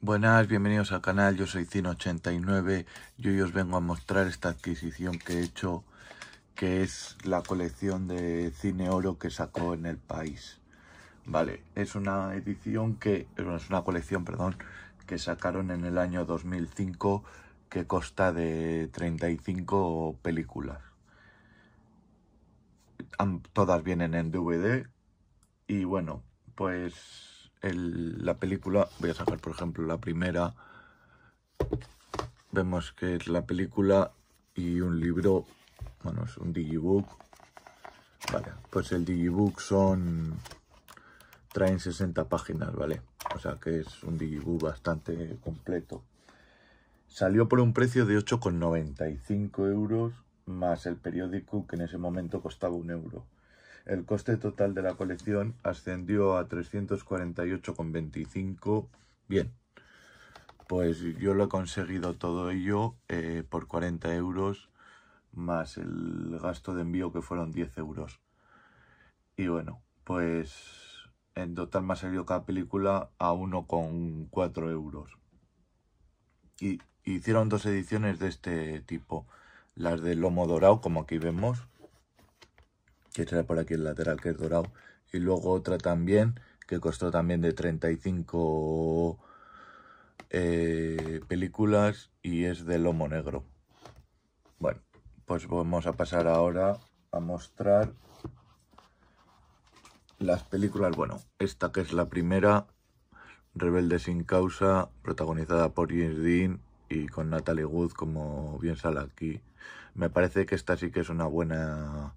Buenas, bienvenidos al canal, yo soy Cine89 y hoy os vengo a mostrar esta adquisición que he hecho que es la colección de cine oro que sacó en el país. Vale, es una edición que, es una colección, perdón, que sacaron en el año 2005 que consta de 35 películas. Todas vienen en DVD y bueno, pues la película, voy a sacar por ejemplo la primera, vemos que es la película y un libro, bueno, es un digibook. Vale, pues el digibook son, traen 60 páginas, ¿vale? O sea que es un digibook bastante completo. Salió por un precio de 8,95 euros más el periódico que en ese momento costaba un euro. El coste total de la colección ascendió a 348,25. Bien, pues yo lo he conseguido todo ello eh, por 40 euros más el gasto de envío que fueron 10 euros. Y bueno, pues en total me ha salido cada película a 1,4 euros. Y hicieron dos ediciones de este tipo. Las de lomo dorado, como aquí vemos, que trae por aquí el lateral que es dorado y luego otra también que costó también de 35 eh, películas y es de lomo negro bueno pues vamos a pasar ahora a mostrar las películas bueno esta que es la primera Rebelde sin causa protagonizada por James Dean y con Natalie Wood como bien sale aquí me parece que esta sí que es una buena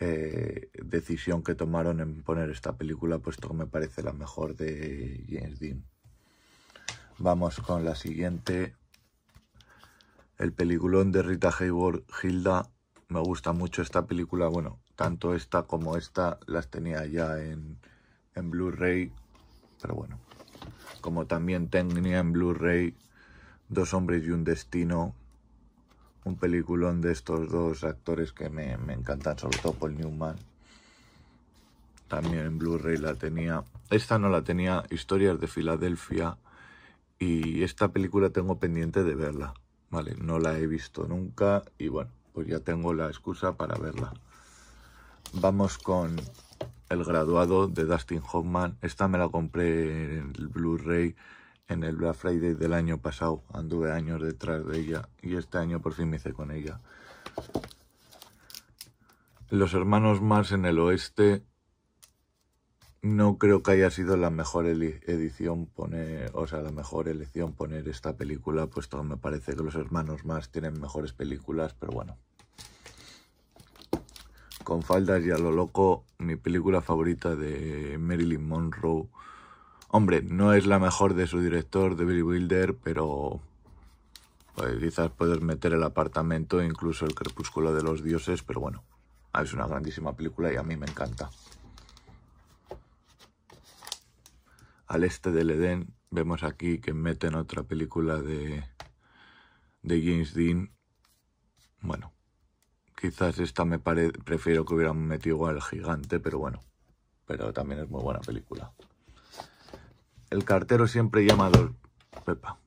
eh, decisión que tomaron en poner esta película, puesto que me parece la mejor de James Dean. Vamos con la siguiente. El peliculón de Rita Hayworth, Hilda. Me gusta mucho esta película. Bueno, tanto esta como esta las tenía ya en, en Blu-ray. Pero bueno, como también tenía en Blu-ray Dos hombres y un destino, un peliculón de estos dos actores que me, encantan, sobre todo Paul Newman. También en Blu-ray la tenía. Esta no la tenía, Historias de Filadelfia. Y esta película tengo pendiente de verla. Vale, no la he visto nunca y bueno, pues ya tengo la excusa para verla. Vamos con el graduado de Dustin Hoffman. Esta me la compré en Blu-ray en el Black Friday del año pasado. Anduve años detrás de ella y este año por fin me hice con ella. Los hermanos Mars en el oeste no creo que haya sido la mejor edición poner, o sea, la mejor elección poner esta película, puesto que me parece que los hermanos más tienen mejores películas, pero bueno. Con faldas y a lo loco, mi película favorita de Marilyn Monroe Hombre, no es la mejor de su director, de Billy Wilder, pero pues, quizás puedes meter el apartamento, incluso el crepúsculo de los dioses, pero bueno, ah, es una grandísima película y a mí me encanta. Al este del Edén vemos aquí que meten otra película de, de James Dean. Bueno, quizás esta me pare, prefiero que hubieran metido al gigante, pero bueno, pero también es muy buena película el cartero siempre llama Pepa.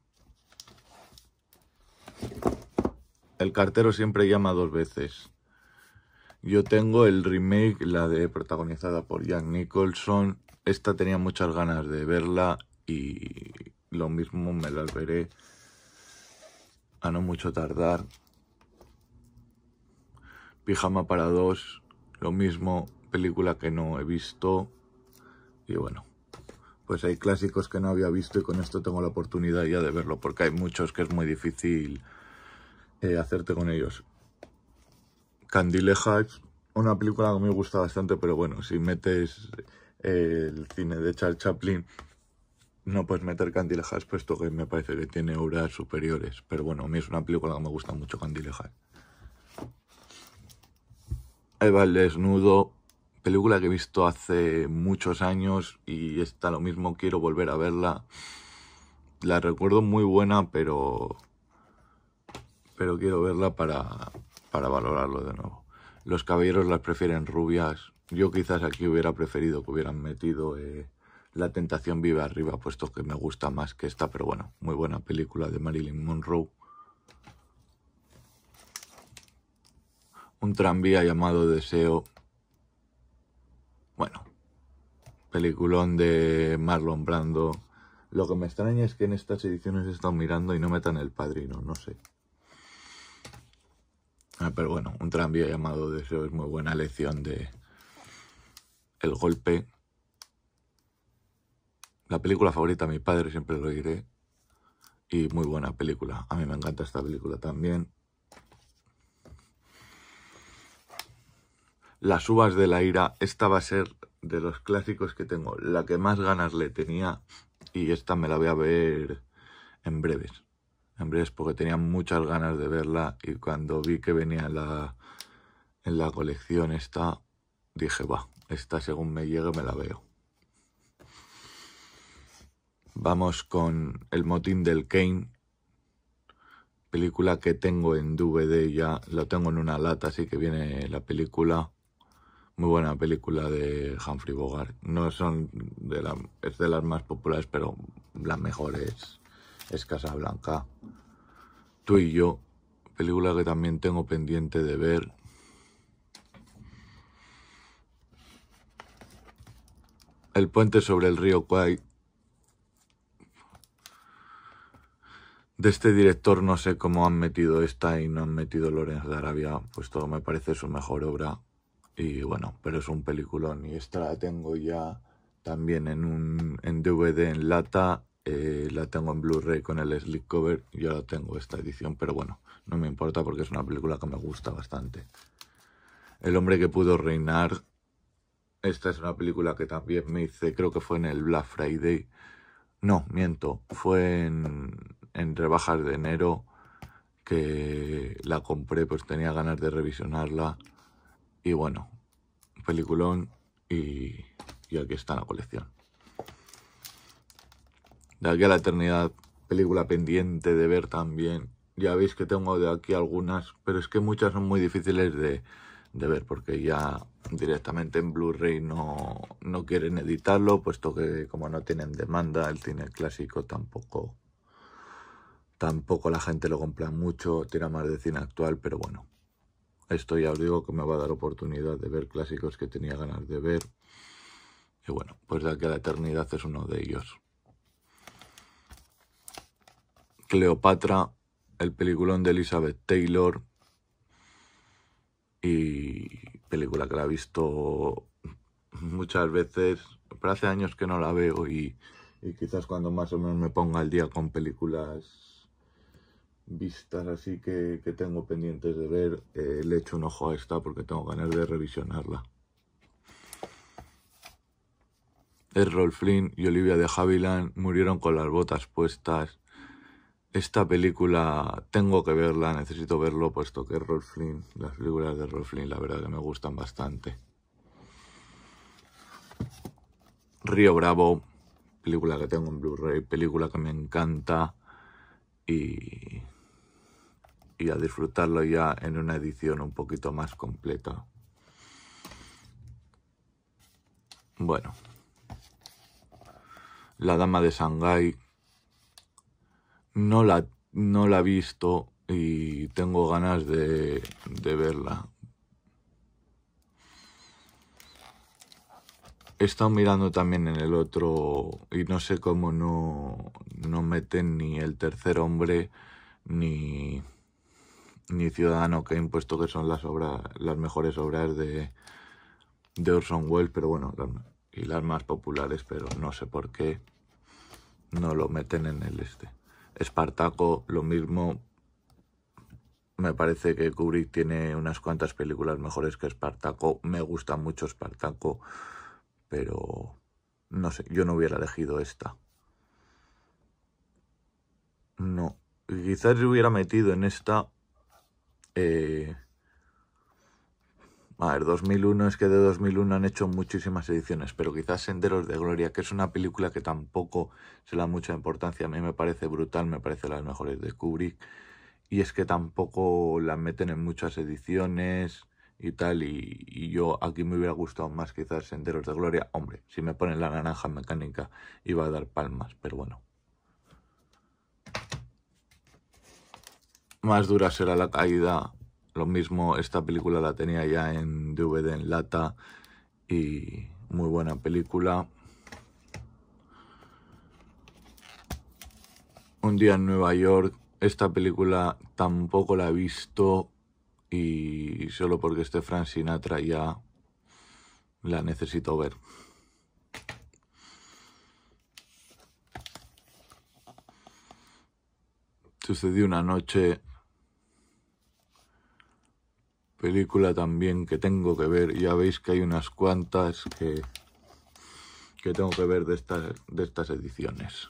El cartero siempre llama dos veces. Yo tengo el remake, la de protagonizada por Jack Nicholson. Esta tenía muchas ganas de verla y lo mismo me la veré a no mucho tardar. Pijama para dos, lo mismo, película que no he visto. Y bueno, pues hay clásicos que no había visto y con esto tengo la oportunidad ya de verlo, porque hay muchos que es muy difícil eh, hacerte con ellos. candilejas una película que me gusta bastante, pero bueno, si metes eh, el cine de Charles Chaplin, no puedes meter Candilejas, puesto que me parece que tiene obras superiores. Pero bueno, a mí es una película que me gusta mucho Candilejas. Ahí el desnudo, película que he visto hace muchos años y está lo mismo, quiero volver a verla. La recuerdo muy buena, pero pero quiero verla para, para valorarlo de nuevo. Los caballeros las prefieren rubias. Yo quizás aquí hubiera preferido que hubieran metido eh, La tentación vive arriba, puesto que me gusta más que esta, pero bueno, muy buena película de Marilyn Monroe. Un tranvía llamado Deseo bueno, peliculón de Marlon Brando. Lo que me extraña es que en estas ediciones he mirando y no metan el padrino, no sé. Ah, pero bueno, un tranvía llamado Deseo es muy buena lección de el golpe. La película favorita de mi padre, siempre lo iré. Y muy buena película. A mí me encanta esta película también. Las uvas de la ira, esta va a ser de los clásicos que tengo, la que más ganas le tenía y esta me la voy a ver en breves. En breves porque tenía muchas ganas de verla y cuando vi que venía en la, colección esta, dije, va, esta según me llegue me la veo. Vamos con El motín del Kane, película que tengo en DVD ya, lo tengo en una lata, así que viene la película muy buena película de Humphrey Bogart. No son de la, es de las más populares, pero la mejor es, es Blanca, Tú y yo, película que también tengo pendiente de ver. El puente sobre el río Kwai. De este director no sé cómo han metido esta y no han metido Lorenz de Arabia, pues todo me parece su mejor obra. Y bueno, pero es un peliculón y esta la tengo ya también en, un, en DVD en lata, eh, la tengo en Blu-ray con el slick cover Yo la tengo esta edición, pero bueno, no me importa porque es una película que me gusta bastante. El hombre que pudo reinar, esta es una película que también me hice, creo que fue en el Black Friday, no, miento, fue en, en rebajas de enero que la compré, pues tenía ganas de revisionarla y bueno, peliculón y, aquí está la colección. De aquí a la eternidad, película pendiente de ver también. Ya veis que tengo de aquí algunas, pero es que muchas son muy difíciles de, ver porque ya directamente en Blu-ray no, no quieren editarlo, puesto que como no tienen demanda, el cine clásico tampoco, tampoco la gente lo compra mucho, tira más de cine actual, pero bueno. Esto ya os digo que me va a dar oportunidad de ver clásicos que tenía ganas de ver. Y bueno, pues ya que la eternidad es uno de ellos. Cleopatra, el peliculón de Elizabeth Taylor. Y película que la he visto muchas veces, pero hace años que no la veo y, y quizás cuando más o menos me ponga al día con películas vistas así que, tengo pendientes de ver, eh, le echo un ojo a esta porque tengo ganas de revisionarla. Errol Flynn y Olivia de Havilland murieron con las botas puestas. Esta película tengo que verla, necesito verlo, puesto que Errol Flynn, las películas de Errol Flynn, la verdad que me gustan bastante. Río Bravo, película que tengo en Blu-ray, película que me encanta y y a disfrutarlo ya en una edición un poquito más completa. Bueno, La Dama de Shanghai no la, no la he visto y tengo ganas de, verla. He estado mirando también en el otro y no sé cómo no, no meten ni el tercer hombre ni ni ciudadano que ha impuesto que son las obras, las mejores obras de, de Orson Welles, pero bueno, y las más populares, pero no sé por qué no lo meten en el este. Espartaco, lo mismo. Me parece que Kubrick tiene unas cuantas películas mejores que Espartaco. Me gusta mucho Espartaco, pero no sé, yo no hubiera elegido esta. No, quizás hubiera metido en esta eh, a ver, 2001 es que de 2001 han hecho muchísimas ediciones, pero quizás Senderos de Gloria, que es una película que tampoco se le da mucha importancia, a mí me parece brutal, me parece las mejores de Kubrick, y es que tampoco la meten en muchas ediciones y tal, y, y, yo aquí me hubiera gustado más quizás Senderos de Gloria, hombre, si me ponen la naranja mecánica iba a dar palmas, pero bueno. más dura será la caída. Lo mismo, esta película la tenía ya en DVD en lata y muy buena película. Un día en Nueva York, esta película tampoco la he visto y solo porque esté Frank Sinatra ya la necesito ver. Sucedió una noche película también que tengo que ver. Ya veis que hay unas cuantas que, que tengo que ver de estas, de estas ediciones.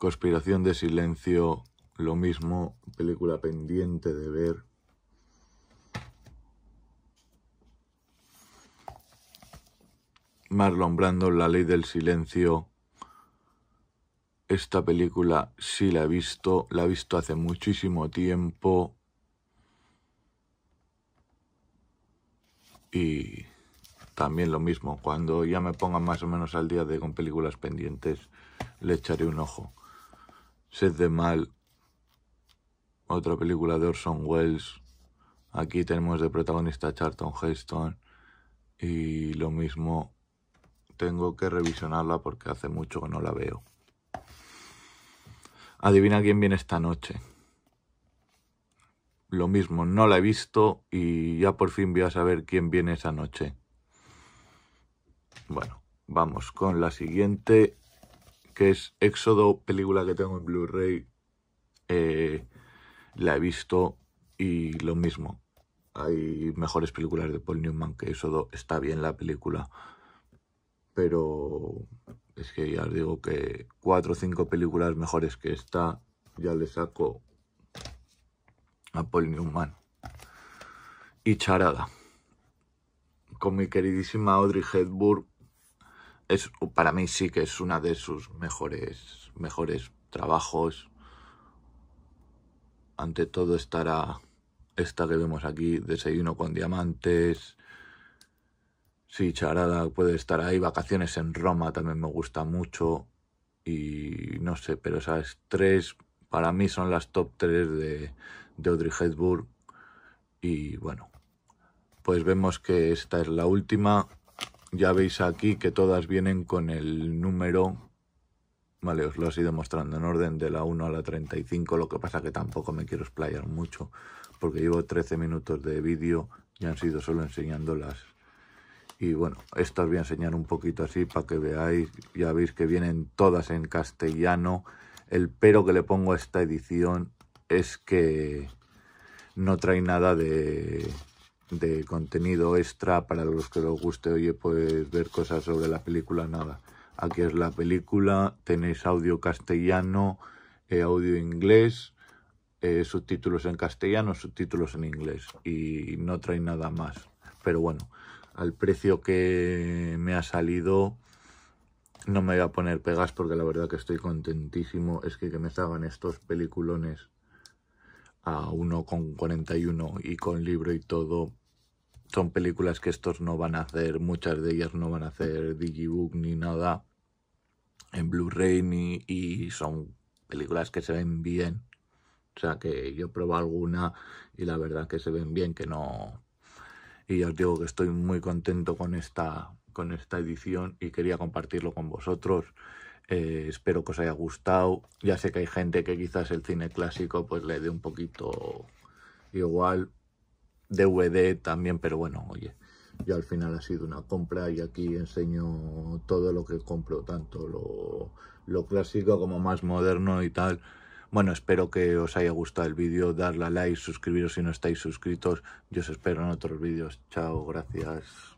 Conspiración de silencio, lo mismo, película pendiente de ver. Marlon Brando, La ley del silencio. Esta película sí la he visto, la he visto hace muchísimo tiempo. Y también lo mismo, cuando ya me ponga más o menos al día de con películas pendientes, le echaré un ojo. Sed de Mal, otra película de Orson Welles. Aquí tenemos de protagonista Charlton Heston. Y lo mismo, tengo que revisionarla porque hace mucho que no la veo. Adivina quién viene esta noche lo mismo, no la he visto y ya por fin voy a saber quién viene esa noche. Bueno, vamos con la siguiente, que es Éxodo, película que tengo en Blu-ray. Eh, la he visto y lo mismo. Hay mejores películas de Paul Newman que Éxodo. Está bien la película, pero es que ya os digo que cuatro o cinco películas mejores que esta ya le saco Napoleon Paul Newman y Charada con mi queridísima Audrey Hepburn es para mí sí que es una de sus mejores mejores trabajos ante todo estará esta que vemos aquí desayuno con diamantes sí Charada puede estar ahí vacaciones en Roma también me gusta mucho y no sé pero esas tres para mí son las top tres de de Audrey Hepburn. Y bueno, pues vemos que esta es la última. Ya veis aquí que todas vienen con el número... Vale, os lo he ido mostrando en orden de la 1 a la 35, lo que pasa que tampoco me quiero explayar mucho, porque llevo 13 minutos de vídeo y han sido solo enseñándolas. Y bueno, esto os voy a enseñar un poquito así para que veáis, ya veis que vienen todas en castellano. El pero que le pongo a esta edición es que no trae nada de, de contenido extra para los que os guste, oye, puedes ver cosas sobre la película, nada. Aquí es la película, tenéis audio castellano, eh, audio inglés, eh, subtítulos en castellano, subtítulos en inglés y no trae nada más. Pero bueno, al precio que me ha salido no me voy a poner pegas porque la verdad que estoy contentísimo es que, que me salgan estos peliculones a 1,41 y con libro y todo. Son películas que estos no van a hacer, muchas de ellas no van a hacer digibook ni nada en Blu-ray ni, y son películas que se ven bien. O sea que yo probé alguna y la verdad que se ven bien, que no... Y ya os digo que estoy muy contento con esta, con esta edición y quería compartirlo con vosotros. Eh, espero que os haya gustado. Ya sé que hay gente que quizás el cine clásico pues le dé un poquito igual. DVD también, pero bueno, oye, yo al final ha sido una compra y aquí enseño todo lo que compro, tanto lo, lo clásico como más moderno y tal. Bueno, espero que os haya gustado el vídeo, darle a like, suscribiros si no estáis suscritos. Yo os espero en otros vídeos. Chao, gracias.